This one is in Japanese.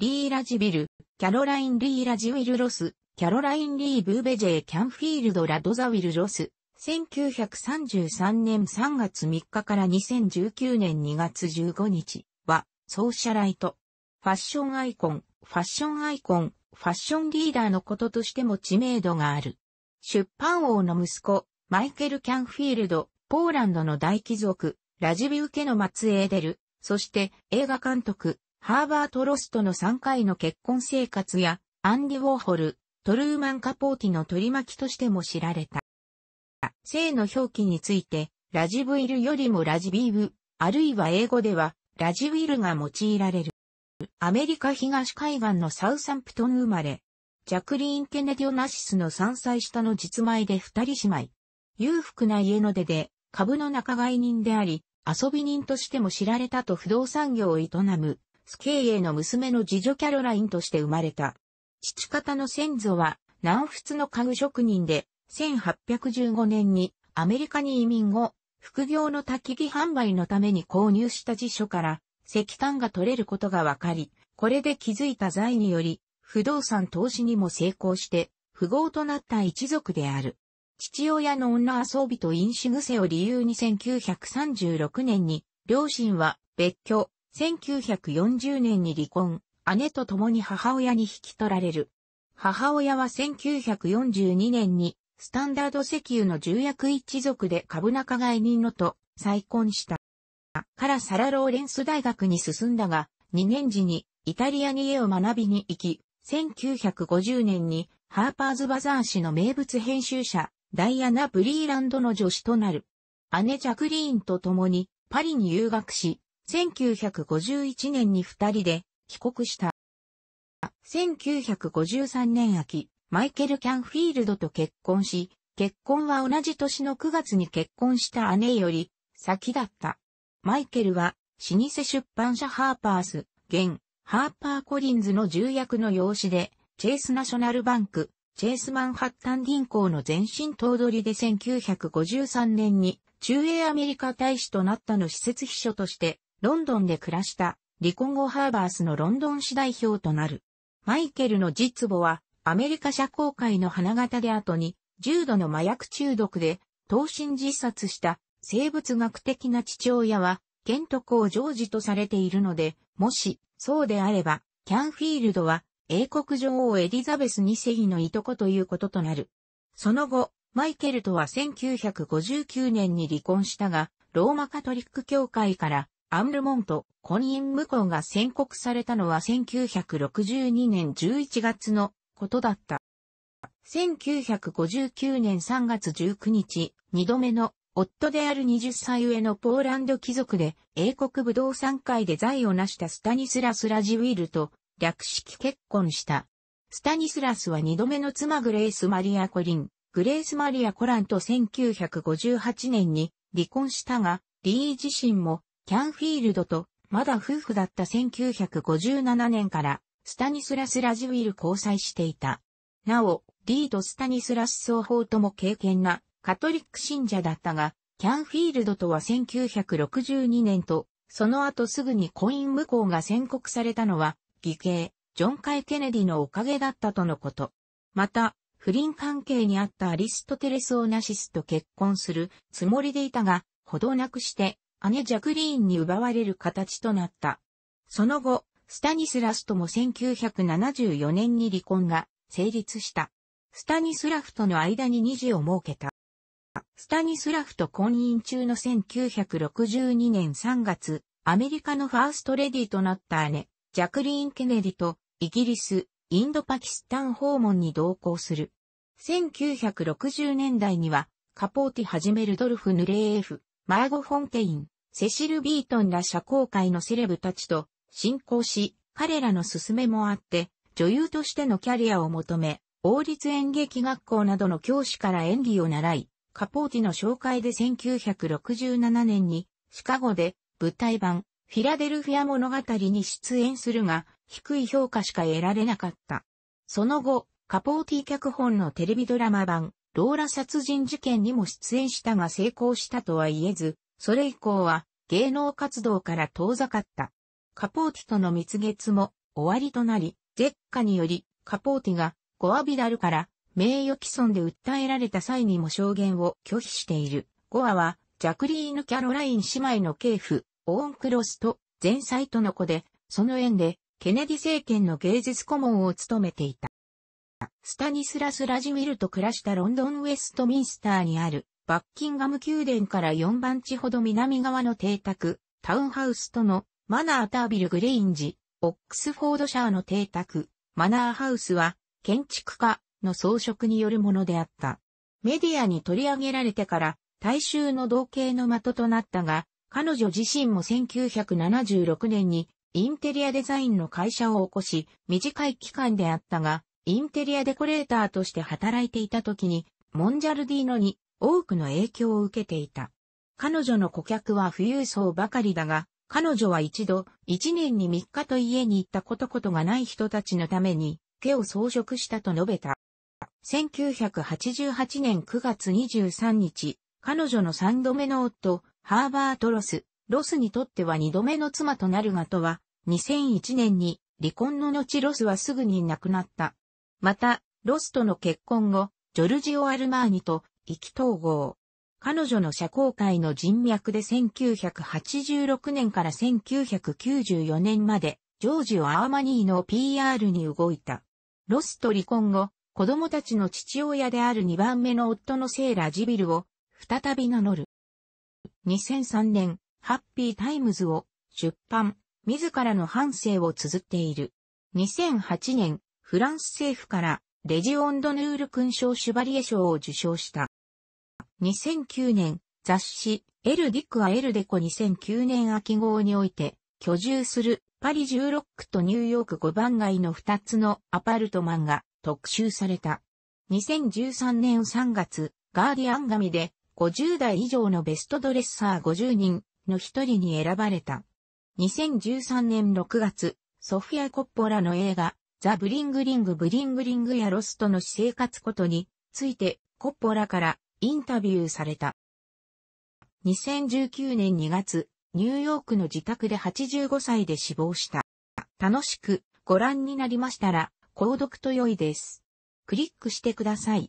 リー・ラジビル、キャロライン・リー・ラジウィル・ロス、キャロライン・リー・ブーベジェ・キャンフィールド・ラドザウィル・ロス、1933年3月3日から2019年2月15日は、ソーシャライト、ファッションアイコン、ファッションアイコン、ファッションリーダーのこととしても知名度がある。出版王の息子、マイケル・キャンフィールド、ポーランドの大貴族、ラジビウ家の末裔出る、そして映画監督、ハーバート・ロスとの3回の結婚生活や、アンディ・ウォーホル、トルーマン・カポーティの取り巻きとしても知られた。性の表記について、ラジブイルよりもラジビーブ、あるいは英語では、ラジウィルが用いられる。アメリカ東海岸のサウサンプトン生まれ、ジャクリーン・ケネディオナシスの3歳下の実前で二人姉妹。裕福な家の出で、株の仲買人であり、遊び人としても知られたと不動産業を営む、経営の娘の次女キャロラインとして生まれた。父方の先祖は南仏の家具職人で、1815年にアメリカに移民後、副業の焚き木販売のために購入した辞書から石炭が取れることが分かり、これで築いた財により、不動産投資にも成功して、富豪となった一族である。父親の女遊びと飲酒癖を理由に1936年に、両親は別居、1940年に離婚、姉と共に母親に引き取られる。母親は1942年に、スタンダード石油の重役一族で株仲買人のと再婚した。からサラ・ローレンス大学に進んだが、2年時にイタリアに絵を学びに行き、1950年にハーパーズバザー誌の名物編集者、ダイアナ・ブリーランドの助手となる。姉ジャクリーンと共にパリに留学し、1951年に二人で帰国した。1953年秋、マイケル・キャンフィールドと結婚し、結婚は同じ年の9月に結婚した姉より先だった。マイケルは老舗出版社ハーパース、現、ハーパーコリンズの重役の養子で、チェイスナショナルバンク、チェイスマンハッタン銀行の前身頭取りで1953年に中英アメリカ大使となったの施設秘書としてロンドンで暮らした、離婚後ハーバースのロンドン市代表となる。マイケルの実母は、アメリカ社交界の花形で後に、重度の麻薬中毒で、等身自殺した生物学的な父親は、ケント公ジョージとされているので、もし、そうであれば、キャンフィールドは、英国女王エリザベス2世のいとこということとなる。その後、マイケルとは1959年に離婚したが、ローマカトリック教会からアンルモント、婚姻無効が宣告されたのは1962年11月のことだった。1959年3月19日、二度目の夫である20歳上のポーランド貴族で英国武道産会で財を成したスタニスラス・ラジウィルと略式結婚した。スタニスラスは二度目の妻グレース・マリア・コリン、グレース・マリア・コランと1958年に離婚したが、リー自身もキャンフィールドとまだ夫婦だった1957年からスタニスラス・ラジウィル交際していた。なお、リード・スタニスラス双方とも敬虔なカトリック信者だったが、キャンフィールドとは1962年と、その後すぐにコイン無効が宣告されたのは、義兄、ジョン・カイ・ケネディのおかげだったとのこと。また、不倫関係にあったアリストテレス・オナシスと結婚するつもりでいたが、ほどなくして姉ジャクリーンに奪われる形となった。その後、スタニスラスとも1974年に離婚が成立した。スタニスラフとの間に二児を設けた。スタニスラフと婚姻中の1962年3月、アメリカのファーストレディとなった姉、ジャクリーン・ケネディと、イギリス、インド・パキスタン訪問に同行する。1960年代には、カポーティはじめるドルフ・ヌレーエフ、マーゴ・フォンテイン、セシル・ビートンら社交界のセレブたちと進行し、彼らの勧めもあって、女優としてのキャリアを求め、王立演劇学校などの教師から演技を習い、カポーティの紹介で1967年に、シカゴで舞台版、フィラデルフィア物語に出演するが、低い評価しか得られなかった。その後、カポーティ脚本のテレビドラマ版、ローラ殺人事件にも出演したが成功したとは言えず、それ以降は芸能活動から遠ざかった。カポーティとの蜜月も終わりとなり、絶下によりカポーティがゴアビダルから名誉毀損で訴えられた際にも証言を拒否している。ゴアはジャクリーヌ・キャロライン姉妹の系譜、オーン・クロスと前妻との子で、その縁でケネディ政権の芸術顧問を務めていた。スタニスラス・ラジミルと暮らしたロンドン・ウェストミンスターにあるバッキンガム宮殿から4番地ほど南側の邸宅、タウンハウスとのマナータービルグレインジ、オックスフォードシャーの邸宅、マナーハウスは建築家の装飾によるものであった。メディアに取り上げられてから大衆の同型の的となったが、彼女自身も1976年にインテリアデザインの会社を起こし、短い期間であったが、インテリアデコレーターとして働いていた時に、モンジャルディーノに多くの影響を受けていた。彼女の顧客は富裕層ばかりだが、彼女は一度、一年に三日と家に行ったことことがない人たちのために、毛を装飾したと述べた。1988年9月23日、彼女の三度目の夫、ハーバート・ロス、ロスにとっては二度目の妻となるがとは、2001年に離婚の後ロスはすぐに亡くなった。また、ロスとの結婚後、ジョルジオ・アルマーニと意気統合。彼女の社交界の人脈で1986年から1994年まで、ジョージ・アーマニーの PR に動いた。ロスと離婚後、子供たちの父親である2番目の夫のセーラ・ジビルを、再び名乗る。2003年、ハッピータイムズを出版、自らの反省を綴っている。2008年、フランス政府からレジオンドヌール勲章シュバリエ賞を受賞した。2009年、雑誌、エル・ディクア・エル・デコ2009年秋号において、居住するパリ16区とニューヨーク5番街の2つのアパルトマンが特集された。2013年3月、ガーディアン紙で50代以上のベストドレッサー50人の一人に選ばれた。2013年6月、ソフィア・コッポラの映画、ザ・ブリングリング・ブリングリングやロストの私生活ことについて、コッポラからインタビューされた。2019年2月、ニューヨークの自宅で85歳で死亡した。楽しくご覧になりましたら、購読と良いです。クリックしてください。